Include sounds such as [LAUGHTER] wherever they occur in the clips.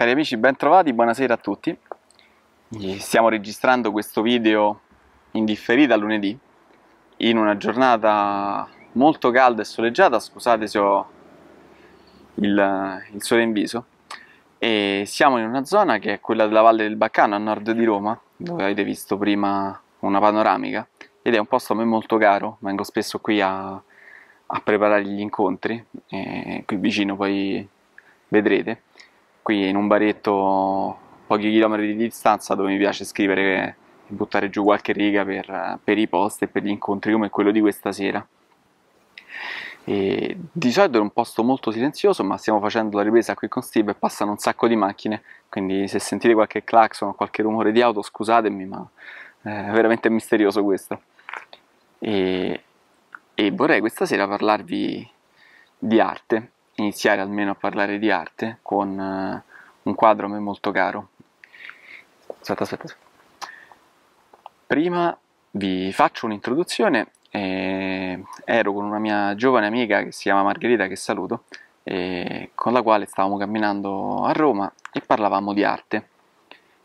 Cari amici, ben trovati, buonasera a tutti. Eh, stiamo registrando questo video in differita lunedì, in una giornata molto calda e soleggiata, scusate se ho il, il sole in viso, e siamo in una zona che è quella della Valle del Baccano, a nord di Roma, dove avete visto prima una panoramica, ed è un posto a me molto caro, vengo spesso qui a, a preparare gli incontri, eh, qui vicino poi vedrete qui in un baretto pochi chilometri di distanza dove mi piace scrivere e buttare giù qualche riga per, per i post e per gli incontri come quello di questa sera. E di solito è un posto molto silenzioso, ma stiamo facendo la ripresa qui con Steve e passano un sacco di macchine, quindi se sentite qualche clacson o qualche rumore di auto scusatemi, ma eh, è veramente misterioso questo. E, e vorrei questa sera parlarvi di arte, iniziare almeno a parlare di arte con uh, un quadro a me molto caro. Aspetta, aspetta. Prima vi faccio un'introduzione. E ero con una mia giovane amica che si chiama Margherita, che saluto, con la quale stavamo camminando a Roma e parlavamo di arte.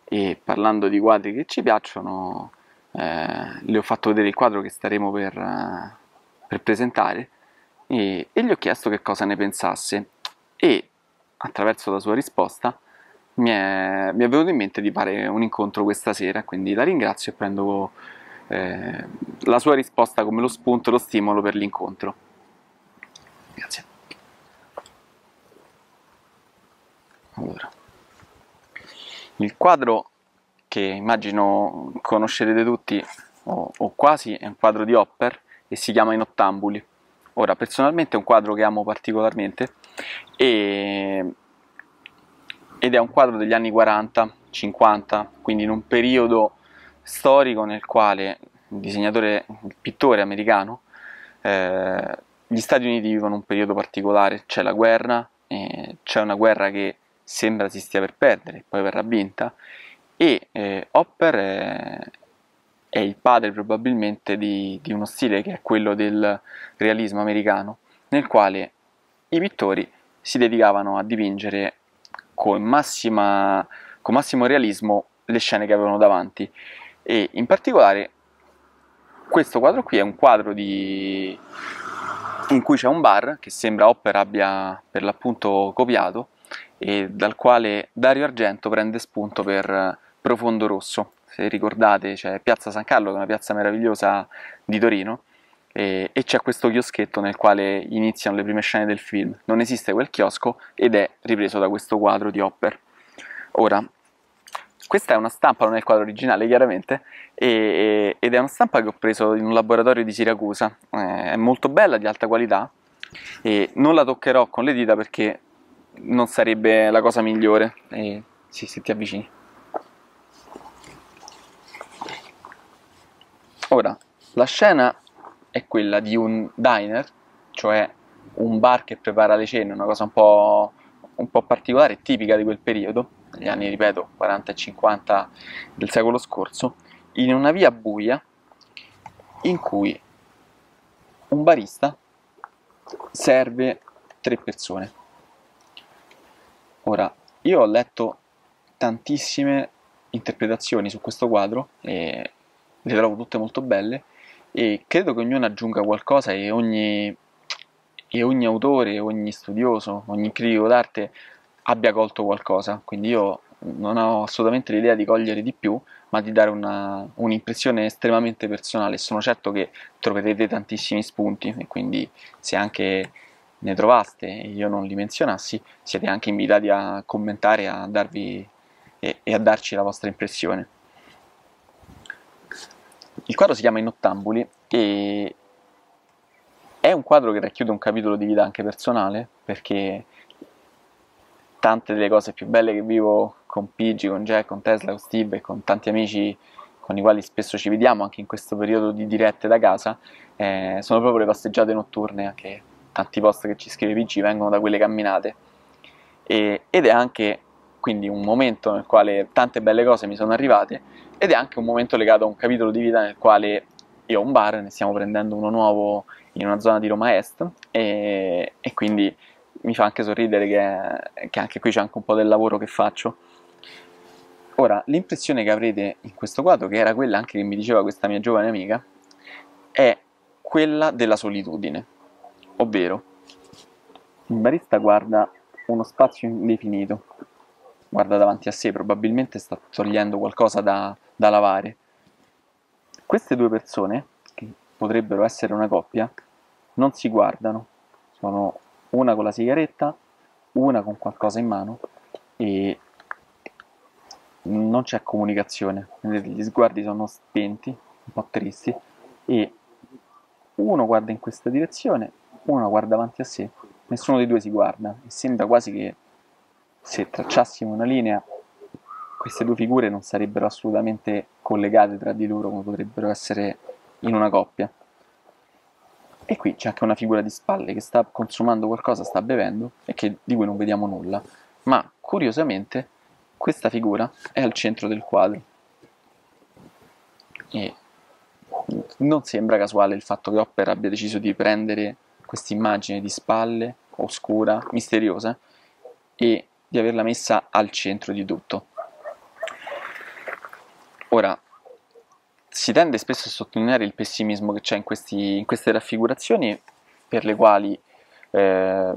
E parlando di quadri che ci piacciono, eh, le ho fatto vedere il quadro che staremo per, eh, per presentare e, e gli ho chiesto che cosa ne pensasse e attraverso la sua risposta mi è, mi è, venuto in mente di fare un incontro questa sera, quindi la ringrazio e prendo eh, la sua risposta come lo spunto, lo stimolo per l'incontro. Grazie. Allora. Il quadro che immagino conoscerete tutti, o, o quasi, è un quadro di Hopper e si chiama In Ottambuli. Ora, personalmente è un quadro che amo particolarmente e, ed è un quadro degli anni 40, 50, quindi in un periodo storico nel quale il disegnatore, il pittore americano, eh, gli Stati Uniti vivono un periodo particolare, c'è la guerra, eh, c'è una guerra che sembra si stia per perdere, poi verrà vinta, e eh, Hopper è il padre probabilmente di, di uno stile che è quello del realismo americano, nel quale i pittori si dedicavano a dipingere con, massima, con massimo realismo le scene che avevano davanti e in particolare questo quadro qui è un quadro di... in cui c'è un bar che sembra Opera abbia per l'appunto copiato e dal quale Dario Argento prende spunto per profondo rosso. Se ricordate c'è Piazza San Carlo, che è una piazza meravigliosa di Torino, e, e c'è questo chioschetto nel quale iniziano le prime scene del film. Non esiste quel chiosco ed è ripreso da questo quadro di Hopper. Ora, questa è una stampa, non è il quadro originale chiaramente, e, ed è una stampa che ho preso in un laboratorio di Siracusa, eh, è molto bella, di alta qualità, e non la toccherò con le dita perché non sarebbe la cosa migliore. E, sì, se ti avvicini. Ora, la scena è quella di un diner, cioè un bar che prepara le cene, una cosa un po', un po particolare, tipica di quel periodo, negli anni, ripeto, 40 e 50 del secolo scorso, in una via buia in cui un barista serve tre persone. Ora, io ho letto tantissime interpretazioni su questo quadro e le trovo tutte molto belle e credo che ognuna aggiunga qualcosa e ogni, e ogni autore, ogni studioso, ogni critico d'arte abbia colto qualcosa, quindi io non ho assolutamente l'idea di cogliere di più, ma di dare una, un'impressione estremamente personale. Sono certo che troverete tantissimi spunti e quindi se anche ne trovaste e io non li menzionassi, siete anche invitati a commentare a darvi, e, e a darci la vostra impressione. Il quadro si chiama I Nottambuli e è un quadro che racchiude un capitolo di vita anche personale perché tante delle cose più belle che vivo con Pigi, con Jack, con Tesla, con Steve e con tanti amici con i quali spesso ci vediamo anche in questo periodo di dirette da casa eh, sono proprio le passeggiate notturne anche tanti post che ci scrive Pigi vengono da quelle camminate e, ed è anche quindi un momento nel quale tante belle cose mi sono arrivate ed è anche un momento legato a un capitolo di vita nel quale io ho un bar, ne stiamo prendendo uno nuovo in una zona di Roma Est e, e quindi mi fa anche sorridere che, che, anche qui c'è anche un po' del lavoro che faccio. Ora, l'impressione che avrete in questo quadro, che era quella anche che mi diceva questa mia giovane amica, è quella della solitudine, ovvero il barista guarda uno spazio indefinito guarda davanti a sé, probabilmente sta togliendo qualcosa da, da lavare. Queste due persone, che potrebbero essere una coppia, non si guardano, sono una con la sigaretta, una con qualcosa in mano e non c'è comunicazione, gli sguardi sono spenti, un po' tristi e uno guarda in questa direzione, uno guarda avanti a sé, nessuno dei due si guarda e sembra quasi che se tracciassimo una linea, queste due figure non sarebbero assolutamente collegate tra di loro come potrebbero essere in una coppia. E qui c'è anche una figura di spalle che sta consumando qualcosa, sta bevendo e che, di cui non vediamo nulla. Ma curiosamente questa figura è al centro del quadro. E non sembra casuale il fatto che Hopper abbia deciso di prendere questa immagine di spalle, oscura, misteriosa, e di averla messa al centro di tutto. Ora, si tende spesso a sottolineare il pessimismo che c'è in, questi, in queste raffigurazioni per le quali eh,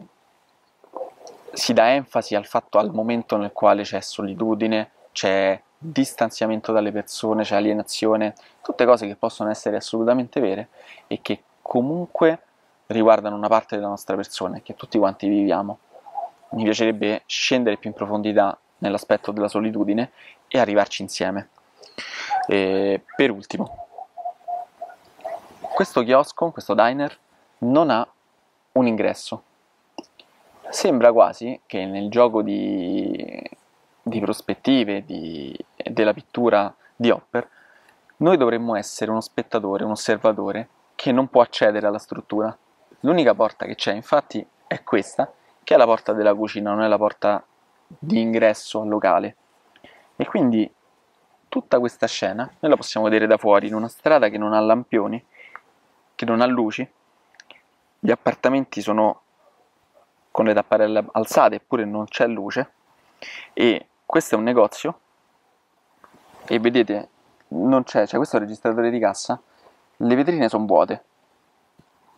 si dà enfasi al fatto, al momento nel quale c'è solitudine, c'è distanziamento dalle persone, c'è alienazione, tutte cose che possono essere assolutamente vere e che comunque riguardano una parte della nostra persona e che tutti quanti viviamo mi piacerebbe scendere più in profondità nell'aspetto della solitudine e arrivarci insieme. E per ultimo, questo chiosco, questo diner, non ha un ingresso. Sembra quasi che nel gioco di, di prospettive di, della pittura di Hopper, noi dovremmo essere uno spettatore, un osservatore che non può accedere alla struttura. L'unica porta che c'è infatti è questa che è la porta della cucina, non è la porta di ingresso al locale. E quindi tutta questa scena noi la possiamo vedere da fuori, in una strada che non ha lampioni, che non ha luci. Gli appartamenti sono con le tapparelle alzate, eppure non c'è luce. E questo è un negozio. E vedete, non c'è, c'è cioè questo registratore di cassa. Le vetrine sono vuote.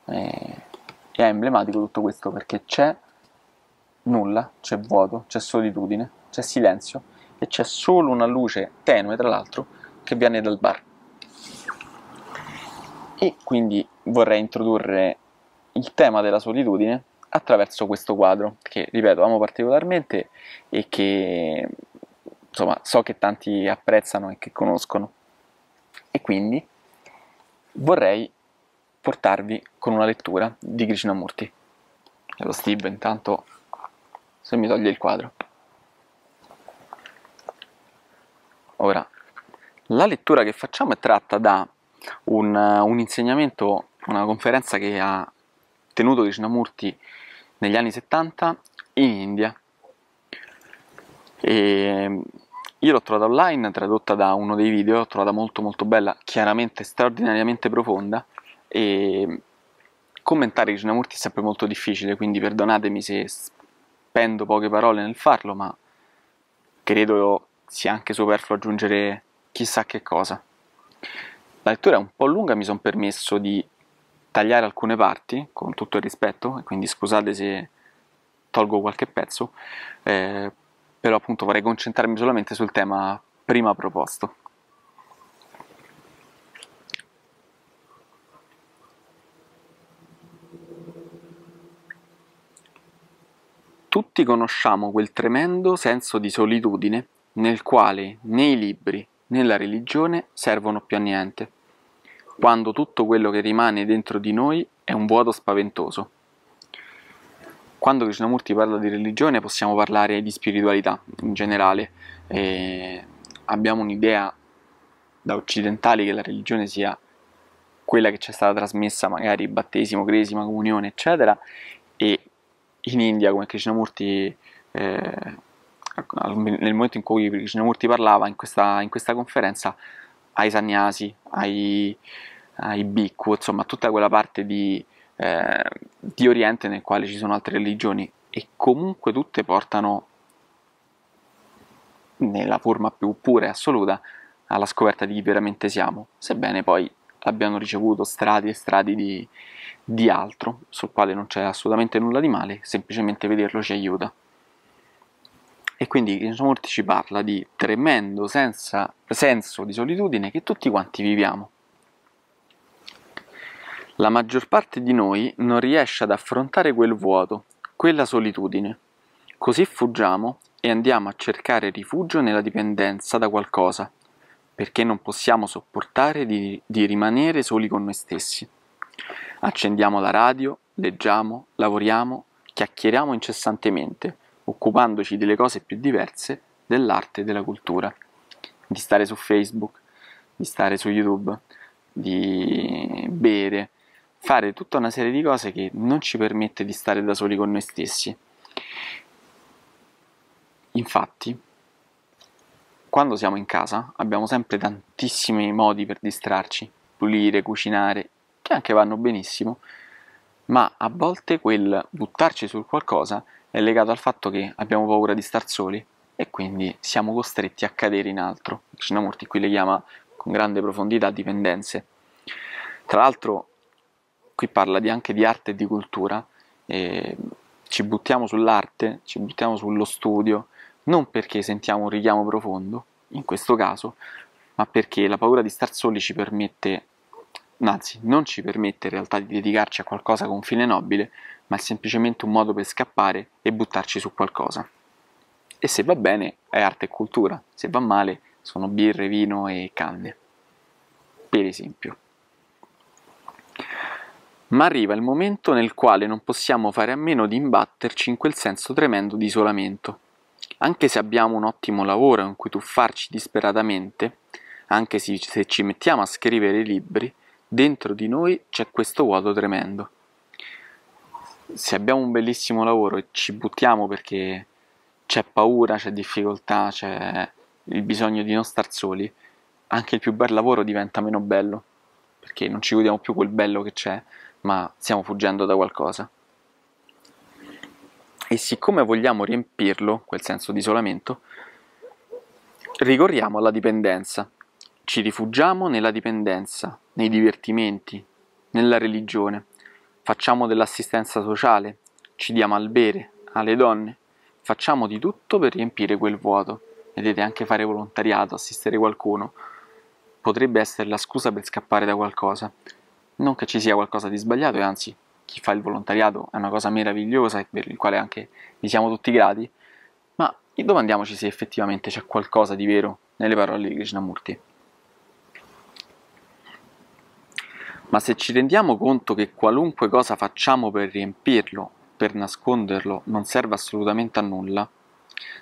E eh, è emblematico tutto questo perché c'è nulla, c'è vuoto, c'è solitudine, c'è silenzio e c'è solo una luce tenue, tra l'altro, che viene dal bar. E quindi vorrei introdurre il tema della solitudine attraverso questo quadro che, ripeto, amo particolarmente e che insomma so che tanti apprezzano e che conoscono. E quindi vorrei portarvi con una lettura di Krishnamurti. E lo Steve intanto se mi toglie il quadro. Ora, la lettura che facciamo è tratta da un, un insegnamento, una conferenza che ha tenuto Krishnamurti negli anni 70 in India. E io l'ho trovata online, tradotta da uno dei video, l'ho trovata molto molto bella, chiaramente straordinariamente profonda e commentare Krishnamurti è sempre molto difficile, quindi perdonatemi se spendo poche parole nel farlo, ma credo sia anche superfluo aggiungere chissà che cosa. La lettura è un po' lunga, mi sono permesso di tagliare alcune parti, con tutto il rispetto, quindi scusate se tolgo qualche pezzo, eh, però appunto vorrei concentrarmi solamente sul tema prima proposto. Tutti conosciamo quel tremendo senso di solitudine nel quale né i libri né la religione servono più a niente, quando tutto quello che rimane dentro di noi è un vuoto spaventoso. Quando Krishnamurti parla di religione possiamo parlare di spiritualità in generale. Eh, abbiamo un'idea da occidentali che la religione sia quella che ci è stata trasmessa, magari battesimo, cresima, comunione, eccetera, e in India come Krishnamurti eh, nel momento in cui Krishnamurti parlava in questa, in questa conferenza ai sannyasi, ai, ai bhikkhu, insomma tutta quella parte di, eh, di Oriente nel quale ci sono altre religioni e comunque tutte portano nella forma più pura e assoluta alla scoperta di chi veramente siamo, sebbene poi abbiamo ricevuto strati e strati di, di altro, sul quale non c'è assolutamente nulla di male, semplicemente vederlo ci aiuta. E quindi Kenzo Morti ci parla di tremendo senza, senso di solitudine che tutti quanti viviamo. La maggior parte di noi non riesce ad affrontare quel vuoto, quella solitudine. Così fuggiamo e andiamo a cercare rifugio nella dipendenza da qualcosa, perché non possiamo sopportare di, di rimanere soli con noi stessi. Accendiamo la radio, leggiamo, lavoriamo, chiacchieriamo incessantemente, occupandoci delle cose più diverse dell'arte e della cultura, di stare su Facebook, di stare su YouTube, di bere, fare tutta una serie di cose che non ci permette di stare da soli con noi stessi. Infatti, quando siamo in casa abbiamo sempre tantissimi modi per distrarci, pulire, cucinare, che anche vanno benissimo, ma a volte quel buttarci su qualcosa è legato al fatto che abbiamo paura di star soli e quindi siamo costretti a cadere in altro. Krishnamurti qui le chiama con grande profondità dipendenze. Tra l'altro qui parla di, anche di arte e di cultura, e ci buttiamo sull'arte, ci buttiamo sullo studio, non perché sentiamo un richiamo profondo, in questo caso, ma perché la paura di star soli ci permette, anzi non ci permette in realtà di dedicarci a qualcosa con fine nobile, ma è semplicemente un modo per scappare e buttarci su qualcosa. E se va bene è arte e cultura, se va male sono birre, vino e canne, per esempio. Ma arriva il momento nel quale non possiamo fare a meno di imbatterci in quel senso tremendo di isolamento anche se abbiamo un ottimo lavoro in cui tuffarci disperatamente, anche se ci mettiamo a scrivere i libri, dentro di noi c'è questo vuoto tremendo. Se abbiamo un bellissimo lavoro e ci buttiamo perché c'è paura, c'è difficoltà, c'è il bisogno di non star soli, anche il più bel lavoro diventa meno bello, perché non ci godiamo più quel bello che c'è, ma stiamo fuggendo da qualcosa e siccome vogliamo riempirlo, quel senso di isolamento, ricorriamo alla dipendenza. Ci rifugiamo nella dipendenza, nei divertimenti, nella religione. Facciamo dell'assistenza sociale, ci diamo al bere, alle donne. Facciamo di tutto per riempire quel vuoto. Vedete, anche fare volontariato, assistere qualcuno, potrebbe essere la scusa per scappare da qualcosa. Non che ci sia qualcosa di sbagliato e anzi chi fa il volontariato è una cosa meravigliosa e per il quale anche vi siamo tutti grati, ma domandiamoci se effettivamente c'è qualcosa di vero nelle parole di Krishnamurti. Ma se ci rendiamo conto che qualunque cosa facciamo per riempirlo, per nasconderlo, non serve assolutamente a nulla,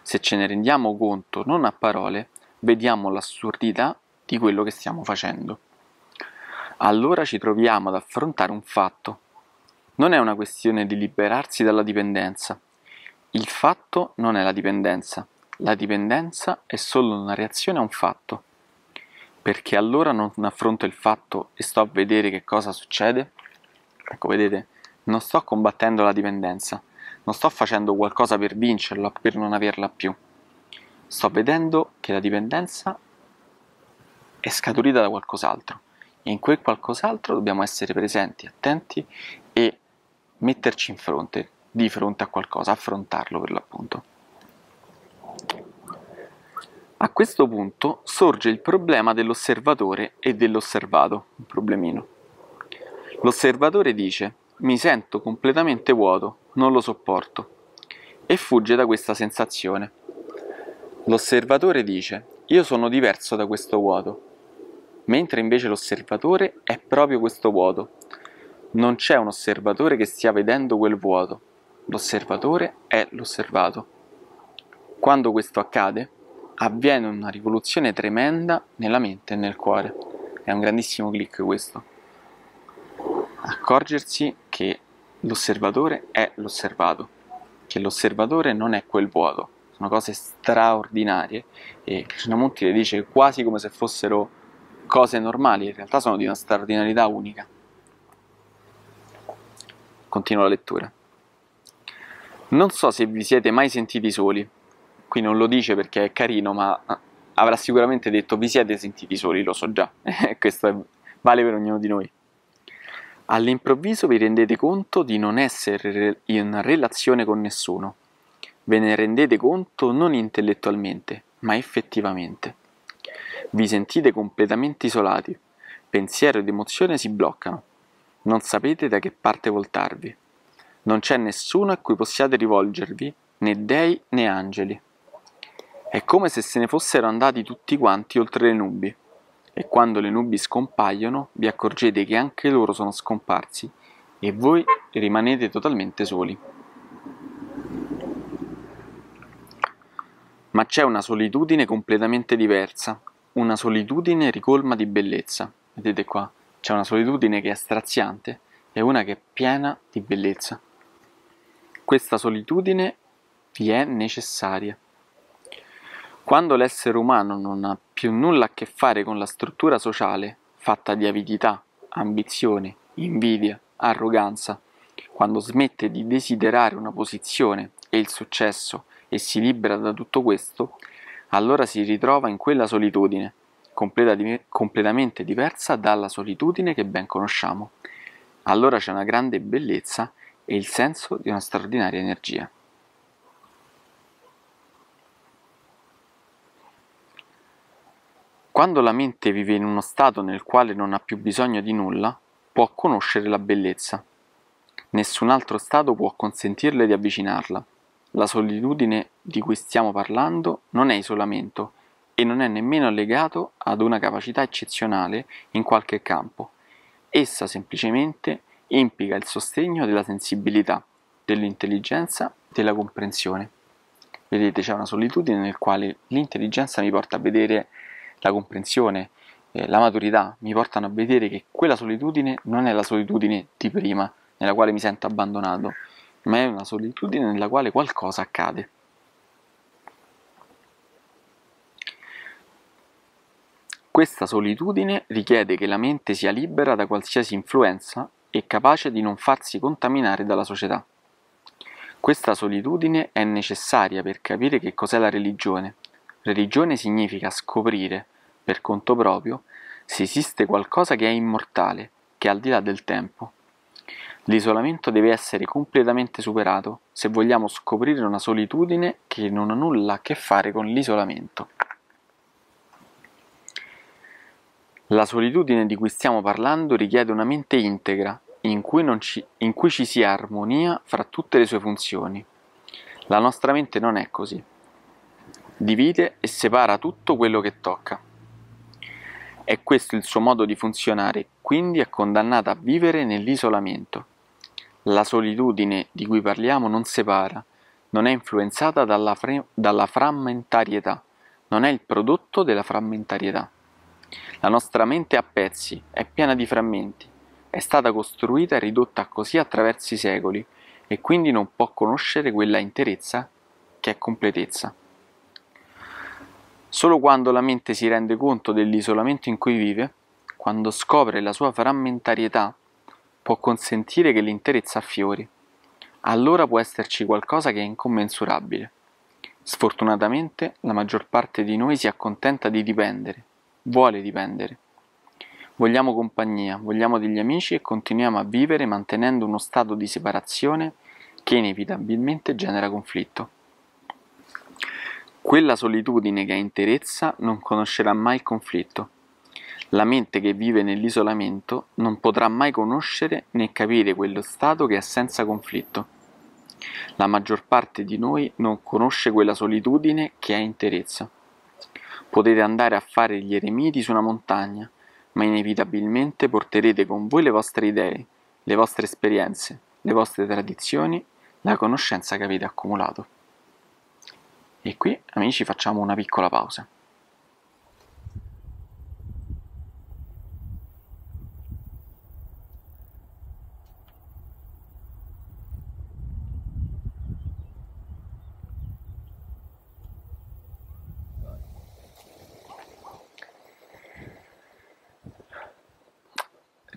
se ce ne rendiamo conto non a parole, vediamo l'assurdità di quello che stiamo facendo. Allora ci troviamo ad affrontare un fatto non è una questione di liberarsi dalla dipendenza. Il fatto non è la dipendenza. La dipendenza è solo una reazione a un fatto. Perché allora non affronto il fatto e sto a vedere che cosa succede? Ecco, vedete, non sto combattendo la dipendenza, non sto facendo qualcosa per vincerla, per non averla più. Sto vedendo che la dipendenza è scaturita da qualcos'altro e in quel qualcos'altro dobbiamo essere presenti, attenti metterci in fronte, di fronte a qualcosa, affrontarlo per l'appunto. A questo punto sorge il problema dell'osservatore e dell'osservato, un problemino. L'osservatore dice mi sento completamente vuoto, non lo sopporto e fugge da questa sensazione. L'osservatore dice io sono diverso da questo vuoto, mentre invece l'osservatore è proprio questo vuoto, non c'è un osservatore che stia vedendo quel vuoto. L'osservatore è l'osservato. Quando questo accade, avviene una rivoluzione tremenda nella mente e nel cuore. È un grandissimo click questo. Accorgersi che l'osservatore è l'osservato, che l'osservatore non è quel vuoto. Sono cose straordinarie e Krishnamurti le dice quasi come se fossero cose normali, in realtà sono di una straordinarietà unica. Continuo la lettura. Non so se vi siete mai sentiti soli. Qui non lo dice perché è carino, ma eh, avrà sicuramente detto vi siete sentiti soli, lo so già. [LAUGHS] Questo è, vale per ognuno di noi. All'improvviso vi rendete conto di non essere in relazione con nessuno. Ve ne rendete conto non intellettualmente, ma effettivamente. Vi sentite completamente isolati. Pensiero ed emozione si bloccano. Non sapete da che parte voltarvi. Non c'è nessuno a cui possiate rivolgervi, né dei né angeli. È come se se ne fossero andati tutti quanti oltre le nubi. E quando le nubi scompaiono, vi accorgete che anche loro sono scomparsi e voi rimanete totalmente soli. Ma c'è una solitudine completamente diversa, una solitudine ricolma di bellezza. Vedete qua, c'è una solitudine che è straziante e una che è piena di bellezza. Questa solitudine vi è necessaria. Quando l'essere umano non ha più nulla a che fare con la struttura sociale, fatta di avidità, ambizione, invidia, arroganza, quando smette di desiderare una posizione e il successo e si libera da tutto questo, allora si ritrova in quella solitudine completa di, completamente diversa dalla solitudine che ben conosciamo. Allora c'è una grande bellezza e il senso di una straordinaria energia. Quando la mente vive in uno stato nel quale non ha più bisogno di nulla, può conoscere la bellezza. Nessun altro stato può consentirle di avvicinarla. La solitudine di cui stiamo parlando non è isolamento, e non è nemmeno legato ad una capacità eccezionale in qualche campo. Essa semplicemente implica il sostegno della sensibilità, dell'intelligenza, della comprensione. Vedete, c'è una solitudine nel quale l'intelligenza mi porta a vedere la comprensione, eh, la maturità, mi portano a vedere che quella solitudine non è la solitudine di prima, nella quale mi sento abbandonato, ma è una solitudine nella quale qualcosa accade. Questa solitudine richiede che la mente sia libera da qualsiasi influenza e capace di non farsi contaminare dalla società. Questa solitudine è necessaria per capire che cos'è la religione. Religione significa scoprire, per conto proprio, se esiste qualcosa che è immortale, che è al di là del tempo. L'isolamento deve essere completamente superato se vogliamo scoprire una solitudine che non ha nulla a che fare con l'isolamento. La solitudine di cui stiamo parlando richiede una mente integra, in cui, ci, in cui ci sia armonia fra tutte le sue funzioni. La nostra mente non è così. Divide e separa tutto quello che tocca. È questo il suo modo di funzionare, quindi è condannata a vivere nell'isolamento. La solitudine di cui parliamo non separa, non è influenzata dalla, fre- dalla frammentarietà, non è il prodotto della frammentarietà. La nostra mente a pezzi, è piena di frammenti, è stata costruita e ridotta così attraverso i secoli e quindi non può conoscere quella interezza che è completezza. Solo quando la mente si rende conto dell'isolamento in cui vive, quando scopre la sua frammentarietà, può consentire che l'interezza affiori. Allora può esserci qualcosa che è incommensurabile. Sfortunatamente la maggior parte di noi si accontenta di dipendere, vuole dipendere. Vogliamo compagnia, vogliamo degli amici e continuiamo a vivere mantenendo uno stato di separazione che inevitabilmente genera conflitto. Quella solitudine che ha interezza non conoscerà mai il conflitto. La mente che vive nell'isolamento non potrà mai conoscere né capire quello stato che è senza conflitto. La maggior parte di noi non conosce quella solitudine che è interezza. Potete andare a fare gli eremiti su una montagna, ma inevitabilmente porterete con voi le vostre idee, le vostre esperienze, le vostre tradizioni, la conoscenza che avete accumulato. E qui, amici, facciamo una piccola pausa.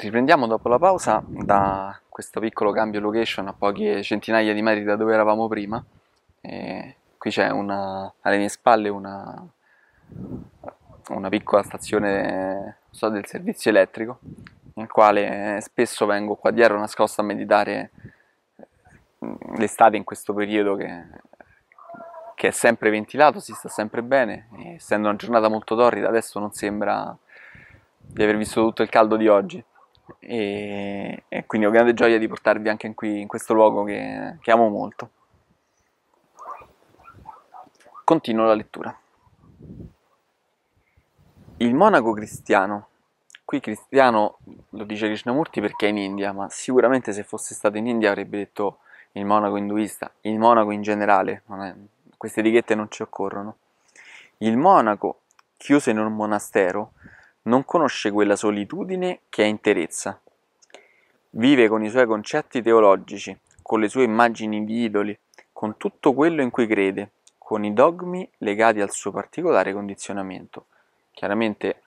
Riprendiamo dopo la pausa da questo piccolo cambio location a poche centinaia di metri da dove eravamo prima. E qui c'è una, alle mie spalle una, una piccola stazione so, del servizio elettrico, nel quale eh, spesso vengo qua dietro nascosto a meditare mm, l'estate in questo periodo che, che è sempre ventilato, si sta sempre bene, essendo una giornata molto torrida adesso non sembra di aver visto tutto il caldo di oggi. E, e, quindi ho grande gioia di portarvi anche in, qui, in questo luogo che, che amo molto. Continuo la lettura. Il monaco cristiano, qui cristiano lo dice Krishnamurti perché è in India, ma sicuramente se fosse stato in India avrebbe detto il monaco induista, il monaco in generale, è, queste etichette non ci occorrono. Il monaco chiuso in un monastero non conosce quella solitudine che è interezza. Vive con i suoi concetti teologici, con le sue immagini di idoli, con tutto quello in cui crede, con i dogmi legati al suo particolare condizionamento. Chiaramente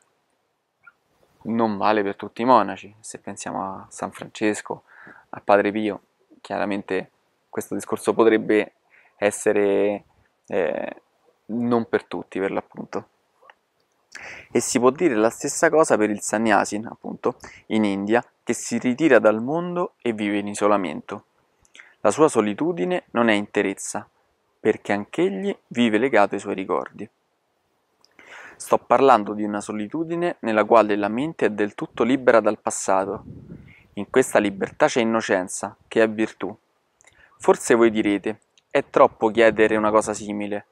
non vale per tutti i monaci, se pensiamo a San Francesco, a Padre Pio, chiaramente questo discorso potrebbe essere eh, non per tutti per l'appunto. E si può dire la stessa cosa per il sannyasin, appunto, in India, che si ritira dal mondo e vive in isolamento. La sua solitudine non è interezza, perché anch'egli vive legato ai suoi ricordi. Sto parlando di una solitudine nella quale la mente è del tutto libera dal passato. In questa libertà c'è innocenza, che è virtù. Forse voi direte, è troppo chiedere una cosa simile.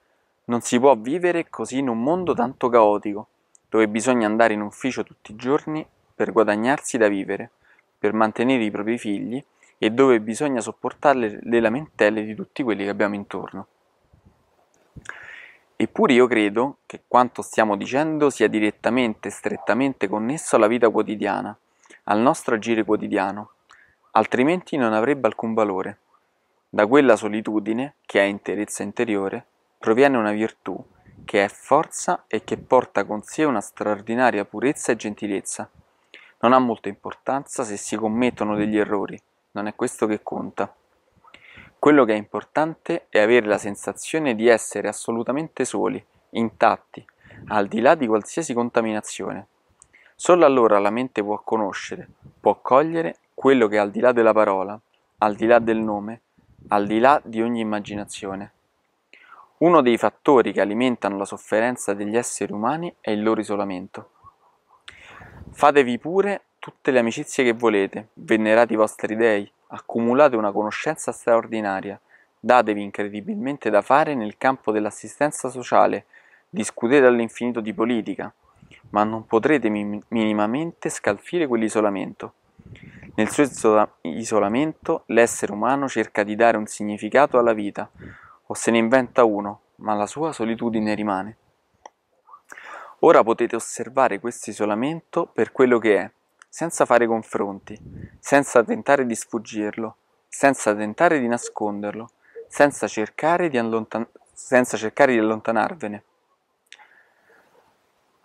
Non si può vivere così in un mondo tanto caotico, dove bisogna andare in ufficio tutti i giorni per guadagnarsi da vivere, per mantenere i propri figli e dove bisogna sopportare le lamentelle di tutti quelli che abbiamo intorno. Eppure io credo che quanto stiamo dicendo sia direttamente e strettamente connesso alla vita quotidiana, al nostro agire quotidiano, altrimenti non avrebbe alcun valore. Da quella solitudine, che è interezza interiore, proviene una virtù che è forza e che porta con sé una straordinaria purezza e gentilezza. Non ha molta importanza se si commettono degli errori, non è questo che conta. Quello che è importante è avere la sensazione di essere assolutamente soli, intatti, al di là di qualsiasi contaminazione. Solo allora la mente può conoscere, può cogliere quello che è al di là della parola, al di là del nome, al di là di ogni immaginazione. Uno dei fattori che alimentano la sofferenza degli esseri umani è il loro isolamento. Fatevi pure tutte le amicizie che volete, venerate i vostri dei, accumulate una conoscenza straordinaria, datevi incredibilmente da fare nel campo dell'assistenza sociale, discutete all'infinito di politica, ma non potrete minimamente scalfire quell'isolamento. Nel suo isolamento l'essere umano cerca di dare un significato alla vita, o se ne inventa uno, ma la sua solitudine rimane. Ora potete osservare questo isolamento per quello che è, senza fare confronti, senza tentare di sfuggirlo, senza tentare di nasconderlo, senza cercare di, allontan- senza cercare di allontanarvene.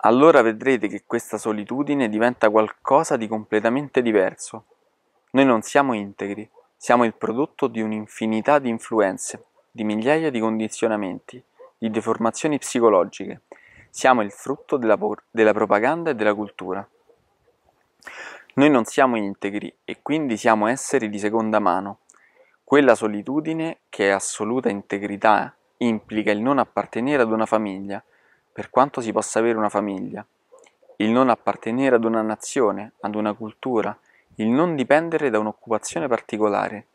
Allora vedrete che questa solitudine diventa qualcosa di completamente diverso. Noi non siamo integri, siamo il prodotto di un'infinità di influenze di migliaia di condizionamenti, di deformazioni psicologiche. Siamo il frutto della, por- della propaganda e della cultura. Noi non siamo integri e quindi siamo esseri di seconda mano. Quella solitudine, che è assoluta integrità, implica il non appartenere ad una famiglia, per quanto si possa avere una famiglia, il non appartenere ad una nazione, ad una cultura, il non dipendere da un'occupazione particolare,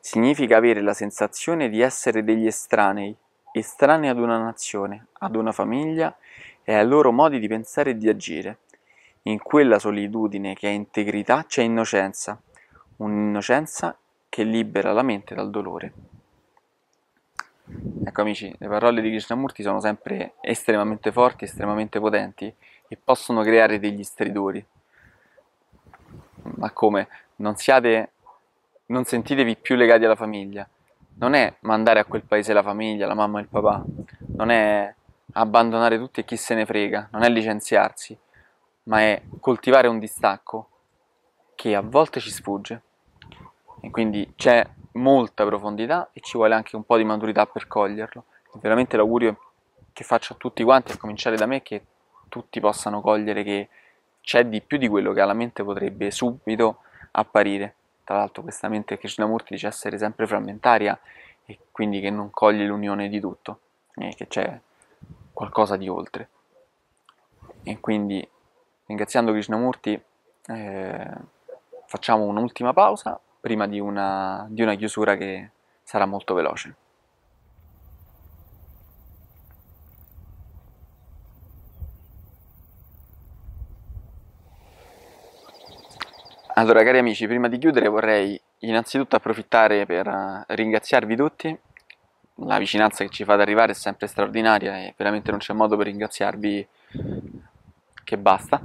Significa avere la sensazione di essere degli estranei, estranei ad una nazione, ad una famiglia e ai loro modi di pensare e di agire. In quella solitudine che è integrità c'è innocenza, un'innocenza che libera la mente dal dolore. Ecco amici, le parole di Krishnamurti sono sempre estremamente forti, estremamente potenti e possono creare degli stridori. Ma come? Non siate non sentitevi più legati alla famiglia. Non è mandare a quel paese la famiglia, la mamma e il papà, non è abbandonare tutti e chi se ne frega, non è licenziarsi, ma è coltivare un distacco che a volte ci sfugge. E quindi c'è molta profondità e ci vuole anche un po' di maturità per coglierlo. E veramente l'augurio che faccio a tutti quanti, a cominciare da me, che tutti possano cogliere che c'è di più di quello che alla mente potrebbe subito apparire. Tra l'altro questa mente Krishnamurti dice essere sempre frammentaria e quindi che non coglie l'unione di tutto, e che c'è qualcosa di oltre. E quindi ringraziando Krishnamurti eh, facciamo un'ultima pausa prima di una, di una chiusura che sarà molto veloce. Allora, cari amici, prima di chiudere vorrei innanzitutto approfittare per eh, ringraziarvi tutti. La vicinanza che ci fate arrivare è sempre straordinaria e veramente non c'è modo per ringraziarvi che basta.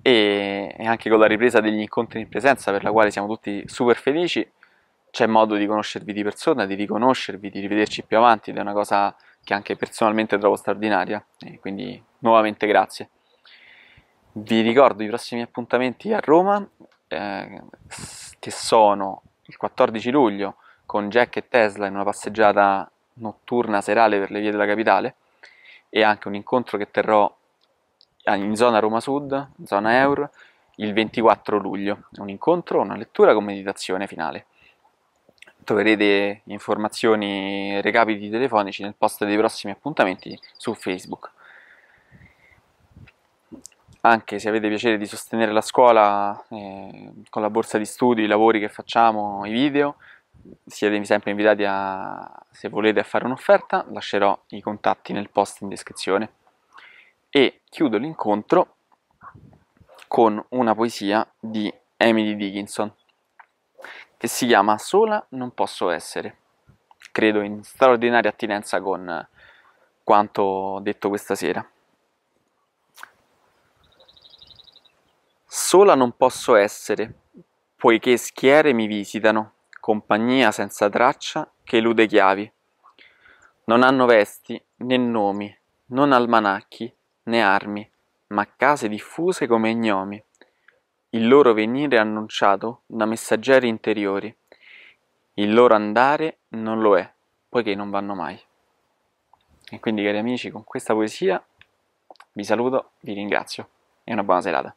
E, anche con la ripresa degli incontri in presenza, per la quale siamo tutti super felici, c'è modo di conoscervi di persona, di riconoscervi, di rivederci più avanti ed è una cosa che anche personalmente trovo straordinaria. E quindi nuovamente grazie. Vi ricordo i prossimi appuntamenti a Roma eh, che sono il 14 luglio con Jack e Tesla in una passeggiata notturna serale per le vie della capitale e anche un incontro che terrò in zona Roma Sud, zona Euro, il 24 luglio. Un incontro, una lettura con meditazione finale. Troverete informazioni, recapiti telefonici nel post dei prossimi appuntamenti su Facebook anche se avete piacere di sostenere la scuola eh, con la borsa di studio, i lavori che facciamo, i video, siete sempre invitati a, se volete, a fare un'offerta, lascerò i contatti nel post in descrizione. E chiudo l'incontro con una poesia di Emily Dickinson che si chiama Sola non posso essere. Credo in straordinaria attinenza con quanto detto questa sera. sola non posso essere, poiché schiere mi visitano, compagnia senza traccia che elude chiavi. Non hanno vesti né nomi, non almanacchi né armi, ma case diffuse come gnomi. Il loro venire è annunciato da messaggeri interiori. Il loro andare non lo è, poiché non vanno mai. E quindi, cari amici, con questa poesia vi saluto, vi ringrazio e una buona serata.